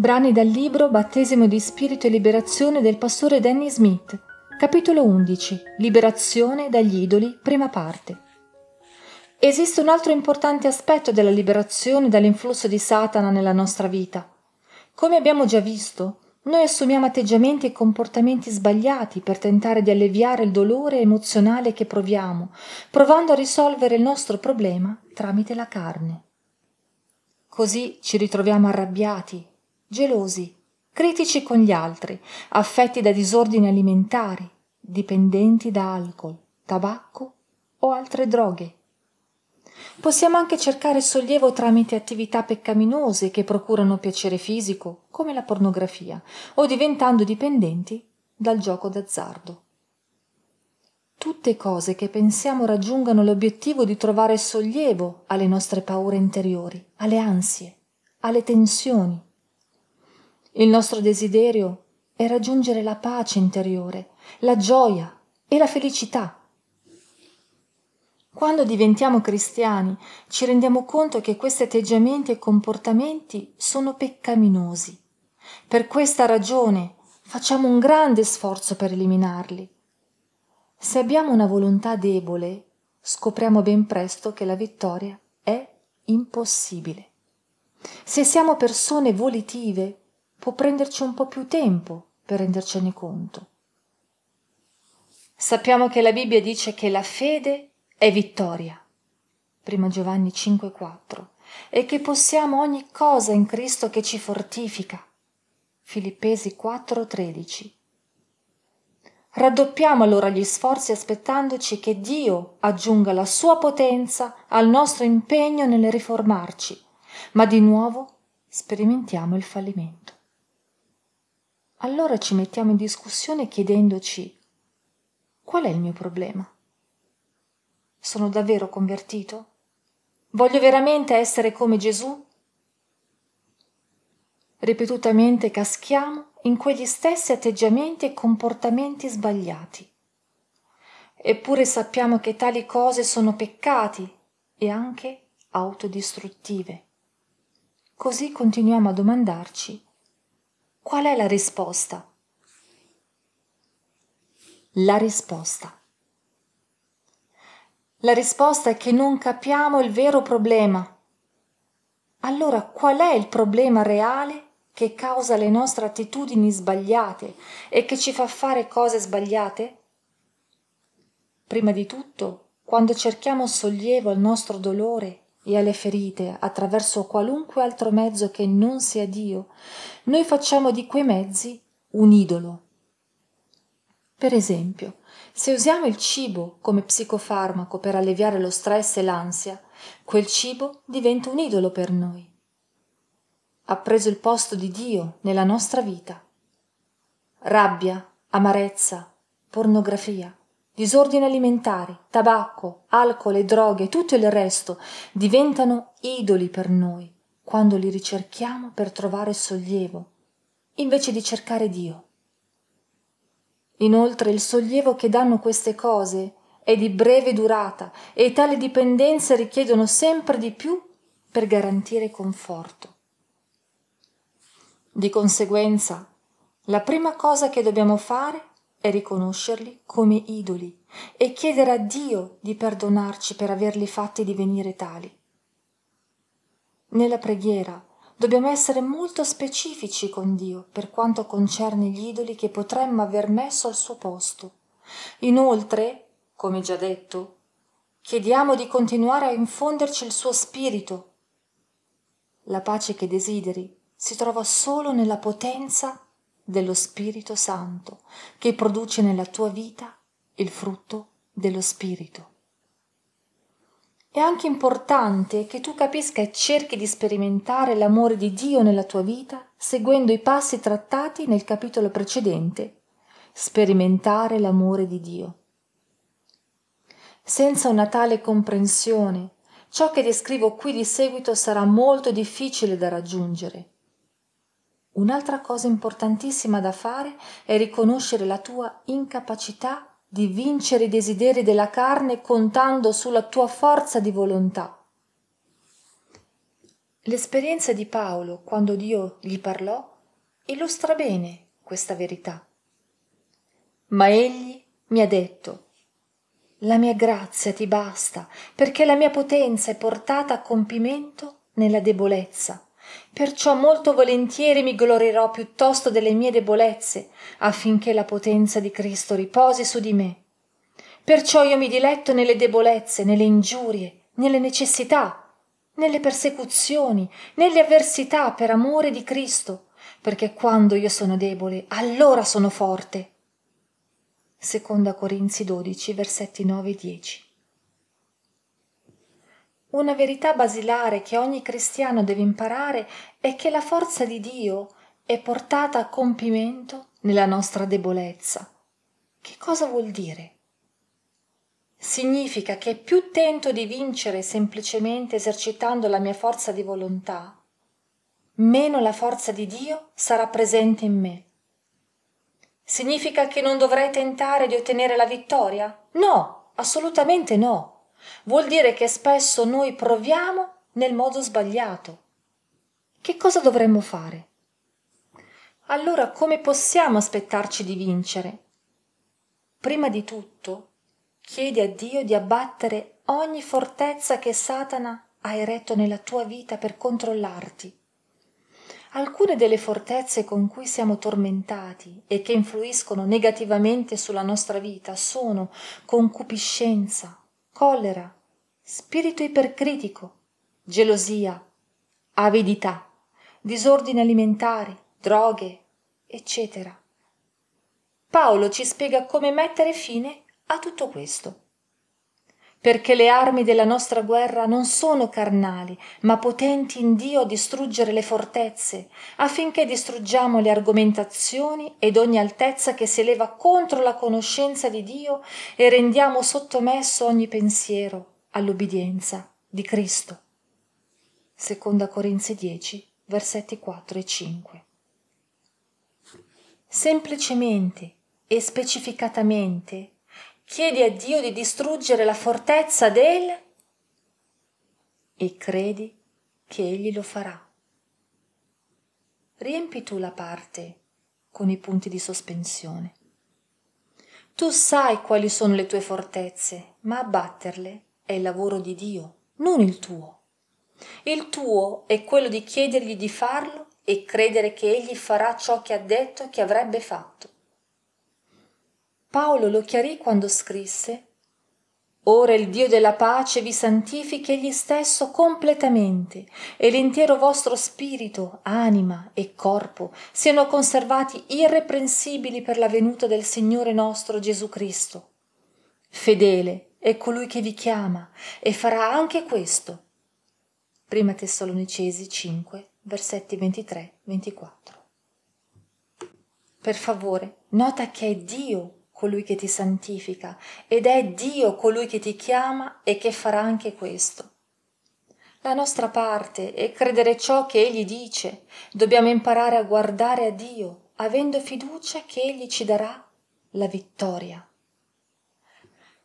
Brani dal libro Battesimo di Spirito e Liberazione del pastore Danny Smith, capitolo 11 Liberazione dagli idoli, prima parte. Esiste un altro importante aspetto della liberazione dall'influsso di Satana nella nostra vita. Come abbiamo già visto, noi assumiamo atteggiamenti e comportamenti sbagliati per tentare di alleviare il dolore emozionale che proviamo, provando a risolvere il nostro problema tramite la carne. Così ci ritroviamo arrabbiati, gelosi, critici con gli altri, affetti da disordini alimentari, dipendenti da alcol, tabacco o altre droghe. Possiamo anche cercare sollievo tramite attività peccaminose che procurano piacere fisico, come la pornografia, o diventando dipendenti dal gioco d'azzardo. Tutte cose che pensiamo raggiungano l'obiettivo di trovare sollievo alle nostre paure interiori, alle ansie, alle tensioni, il nostro desiderio è raggiungere la pace interiore, la gioia e la felicità. Quando diventiamo cristiani ci rendiamo conto che questi atteggiamenti e comportamenti sono peccaminosi. Per questa ragione facciamo un grande sforzo per eliminarli. Se abbiamo una volontà debole, scopriamo ben presto che la vittoria è impossibile. Se siamo persone volitive, può prenderci un po' più tempo per rendercene conto. Sappiamo che la Bibbia dice che la fede è vittoria, 1 Giovanni 5,4, e che possiamo ogni cosa in Cristo che ci fortifica, Filippesi 4,13. Raddoppiamo allora gli sforzi aspettandoci che Dio aggiunga la sua potenza al nostro impegno nel riformarci, ma di nuovo sperimentiamo il fallimento allora ci mettiamo in discussione chiedendoci qual è il mio problema? Sono davvero convertito? Voglio veramente essere come Gesù? Ripetutamente caschiamo in quegli stessi atteggiamenti e comportamenti sbagliati. Eppure sappiamo che tali cose sono peccati e anche autodistruttive. Così continuiamo a domandarci Qual è la risposta? La risposta. La risposta è che non capiamo il vero problema. Allora qual è il problema reale che causa le nostre attitudini sbagliate e che ci fa fare cose sbagliate? Prima di tutto, quando cerchiamo sollievo al nostro dolore, e alle ferite attraverso qualunque altro mezzo che non sia Dio, noi facciamo di quei mezzi un idolo. Per esempio, se usiamo il cibo come psicofarmaco per alleviare lo stress e l'ansia, quel cibo diventa un idolo per noi. Ha preso il posto di Dio nella nostra vita. Rabbia, amarezza, pornografia, disordini alimentari, tabacco, alcol e droghe e tutto il resto diventano idoli per noi quando li ricerchiamo per trovare sollievo, invece di cercare Dio. Inoltre il sollievo che danno queste cose è di breve durata e tale dipendenza richiedono sempre di più per garantire conforto. Di conseguenza, la prima cosa che dobbiamo fare e riconoscerli come idoli e chiedere a Dio di perdonarci per averli fatti divenire tali. Nella preghiera dobbiamo essere molto specifici con Dio per quanto concerne gli idoli che potremmo aver messo al suo posto. Inoltre, come già detto, chiediamo di continuare a infonderci il suo spirito. La pace che desideri si trova solo nella potenza dello Spirito Santo, che produce nella tua vita il frutto dello Spirito. È anche importante che tu capisca e cerchi di sperimentare l'amore di Dio nella tua vita seguendo i passi trattati nel capitolo precedente. Sperimentare l'amore di Dio. Senza una tale comprensione, ciò che descrivo qui di seguito sarà molto difficile da raggiungere. Un'altra cosa importantissima da fare è riconoscere la tua incapacità di vincere i desideri della carne contando sulla tua forza di volontà. L'esperienza di Paolo, quando Dio gli parlò, illustra bene questa verità. Ma egli mi ha detto, la mia grazia ti basta, perché la mia potenza è portata a compimento nella debolezza. Perciò molto volentieri mi glorirò piuttosto delle mie debolezze, affinché la potenza di Cristo riposi su di me. Perciò io mi diletto nelle debolezze, nelle ingiurie, nelle necessità, nelle persecuzioni, nelle avversità per amore di Cristo, perché quando io sono debole, allora sono forte. Seconda Corinzi 12, versetti 9 e 10 una verità basilare che ogni cristiano deve imparare è che la forza di Dio è portata a compimento nella nostra debolezza. Che cosa vuol dire? Significa che più tento di vincere semplicemente esercitando la mia forza di volontà, meno la forza di Dio sarà presente in me. Significa che non dovrei tentare di ottenere la vittoria? No, assolutamente no. Vuol dire che spesso noi proviamo nel modo sbagliato. Che cosa dovremmo fare? Allora come possiamo aspettarci di vincere? Prima di tutto, chiedi a Dio di abbattere ogni fortezza che Satana ha eretto nella tua vita per controllarti. Alcune delle fortezze con cui siamo tormentati e che influiscono negativamente sulla nostra vita sono concupiscenza, collera spirito ipercritico gelosia avidità disordini alimentari droghe eccetera. paolo ci spiega come mettere fine a tutto questo perché le armi della nostra guerra non sono carnali, ma potenti in Dio a distruggere le fortezze, affinché distruggiamo le argomentazioni ed ogni altezza che si eleva contro la conoscenza di Dio e rendiamo sottomesso ogni pensiero all'obbedienza di Cristo. Seconda Corinzi 10, versetti 4 e 5. Semplicemente e specificatamente chiedi a Dio di distruggere la fortezza del e credi che egli lo farà. Riempi tu la parte con i punti di sospensione. Tu sai quali sono le tue fortezze, ma abbatterle è il lavoro di Dio, non il tuo. Il tuo è quello di chiedergli di farlo e credere che egli farà ciò che ha detto che avrebbe fatto. Paolo lo chiarì quando scrisse Ora il Dio della pace vi santifichi egli stesso completamente, e l'intero vostro spirito, anima e corpo siano conservati irreprensibili per la venuta del Signore nostro Gesù Cristo. Fedele è colui che vi chiama e farà anche questo. Prima Tessalonicesi 5, versetti 23-24. Per favore, nota che è Dio colui che ti santifica ed è Dio colui che ti chiama e che farà anche questo. La nostra parte è credere ciò che Egli dice. Dobbiamo imparare a guardare a Dio, avendo fiducia che Egli ci darà la vittoria.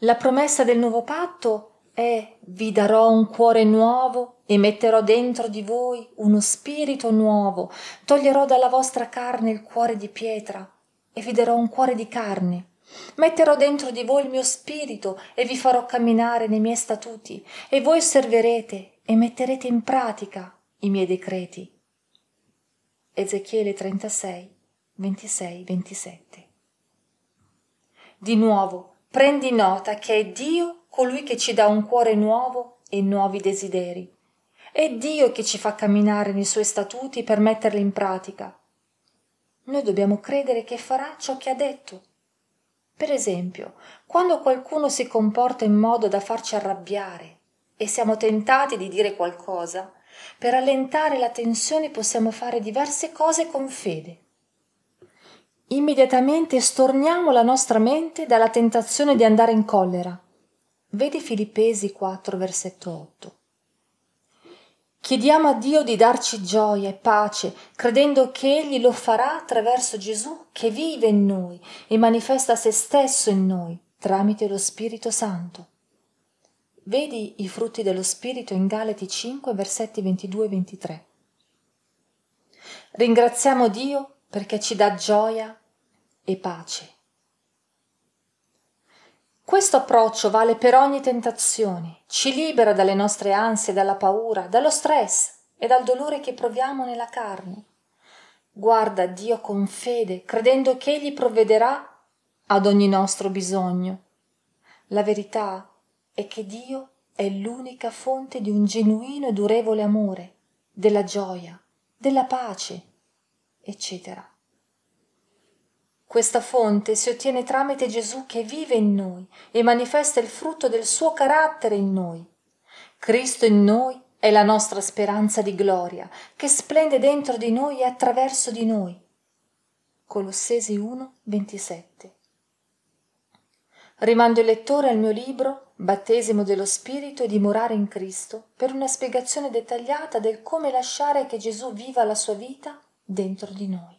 La promessa del nuovo patto è vi darò un cuore nuovo e metterò dentro di voi uno spirito nuovo, toglierò dalla vostra carne il cuore di pietra e vi darò un cuore di carne Metterò dentro di voi il mio spirito e vi farò camminare nei miei statuti e voi osserverete e metterete in pratica i miei decreti. Ezechiele 36, 26, 27. Di nuovo, prendi nota che è Dio colui che ci dà un cuore nuovo e nuovi desideri. È Dio che ci fa camminare nei suoi statuti per metterli in pratica. Noi dobbiamo credere che farà ciò che ha detto per esempio, quando qualcuno si comporta in modo da farci arrabbiare e siamo tentati di dire qualcosa, per allentare la tensione possiamo fare diverse cose con fede. Immediatamente storniamo la nostra mente dalla tentazione di andare in collera. Vedi Filippesi 4, versetto 8. Chiediamo a Dio di darci gioia e pace, credendo che Egli lo farà attraverso Gesù che vive in noi e manifesta se stesso in noi tramite lo Spirito Santo. Vedi i frutti dello Spirito in Galati 5, versetti 22 e 23. Ringraziamo Dio perché ci dà gioia e pace. Questo approccio vale per ogni tentazione, ci libera dalle nostre ansie, dalla paura, dallo stress e dal dolore che proviamo nella carne. Guarda Dio con fede, credendo che Egli provvederà ad ogni nostro bisogno. La verità è che Dio è l'unica fonte di un genuino e durevole amore, della gioia, della pace, eccetera. Questa fonte si ottiene tramite Gesù che vive in noi e manifesta il frutto del suo carattere in noi. Cristo in noi è la nostra speranza di gloria, che splende dentro di noi e attraverso di noi. Colossesi 1, 27. Rimando il lettore al mio libro Battesimo dello Spirito e dimorare in Cristo per una spiegazione dettagliata del come lasciare che Gesù viva la sua vita dentro di noi.